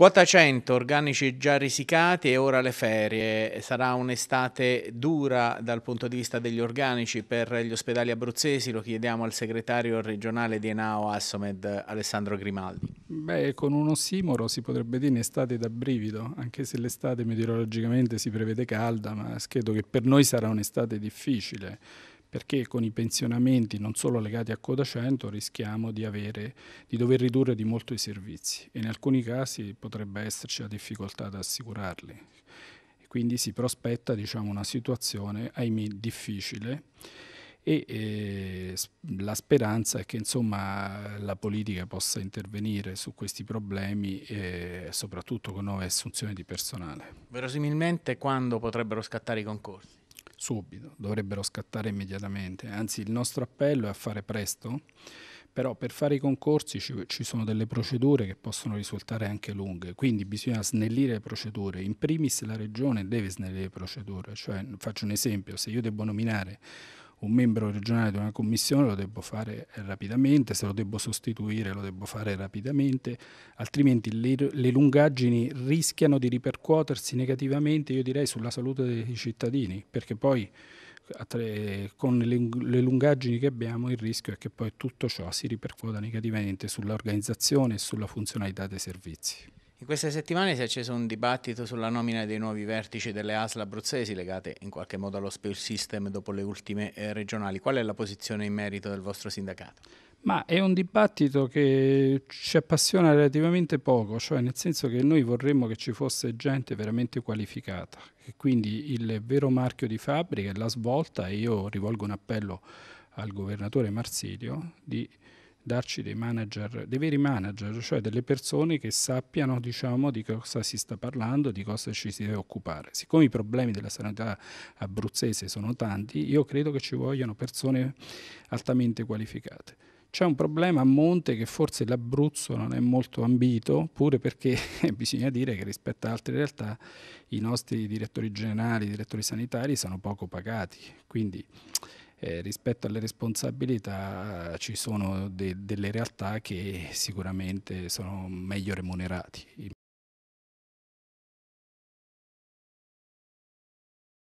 Quota 100, organici già risicati e ora le ferie. Sarà un'estate dura dal punto di vista degli organici per gli ospedali abruzzesi, lo chiediamo al segretario regionale di Enao Assomed Alessandro Grimaldi. Beh, con un ossimoro si potrebbe dire un'estate da brivido, anche se l'estate meteorologicamente si prevede calda, ma credo che per noi sarà un'estate difficile perché con i pensionamenti non solo legati a quota 100 rischiamo di, avere, di dover ridurre di molto i servizi e in alcuni casi potrebbe esserci la difficoltà ad assicurarli. Quindi si prospetta diciamo, una situazione, ahimè, difficile e eh, la speranza è che insomma, la politica possa intervenire su questi problemi eh, soprattutto con nuove assunzioni di personale. Verosimilmente quando potrebbero scattare i concorsi? subito, dovrebbero scattare immediatamente. Anzi, il nostro appello è a fare presto, però per fare i concorsi ci, ci sono delle procedure che possono risultare anche lunghe, quindi bisogna snellire le procedure. In primis la regione deve snellire le procedure, cioè faccio un esempio, se io devo nominare un membro regionale di una commissione lo devo fare rapidamente, se lo devo sostituire lo devo fare rapidamente, altrimenti le, le lungaggini rischiano di ripercuotersi negativamente, io direi, sulla salute dei cittadini, perché poi tre, con le, le lungaggini che abbiamo il rischio è che poi tutto ciò si ripercuota negativamente sull'organizzazione e sulla funzionalità dei servizi. In queste settimane si è acceso un dibattito sulla nomina dei nuovi vertici delle ASL abruzzesi legate in qualche modo allo space system dopo le ultime eh, regionali. Qual è la posizione in merito del vostro sindacato? Ma è un dibattito che ci appassiona relativamente poco, cioè nel senso che noi vorremmo che ci fosse gente veramente qualificata, e quindi il vero marchio di fabbrica è la svolta e io rivolgo un appello al governatore Marsilio di darci dei manager, dei veri manager, cioè delle persone che sappiano diciamo, di cosa si sta parlando, di cosa ci si deve occupare. Siccome i problemi della sanità abruzzese sono tanti, io credo che ci vogliano persone altamente qualificate. C'è un problema a monte che forse l'Abruzzo non è molto ambito, pure perché bisogna dire che rispetto ad altre realtà i nostri direttori generali, i direttori sanitari sono poco pagati. Quindi eh, rispetto alle responsabilità ci sono de delle realtà che sicuramente sono meglio remunerati.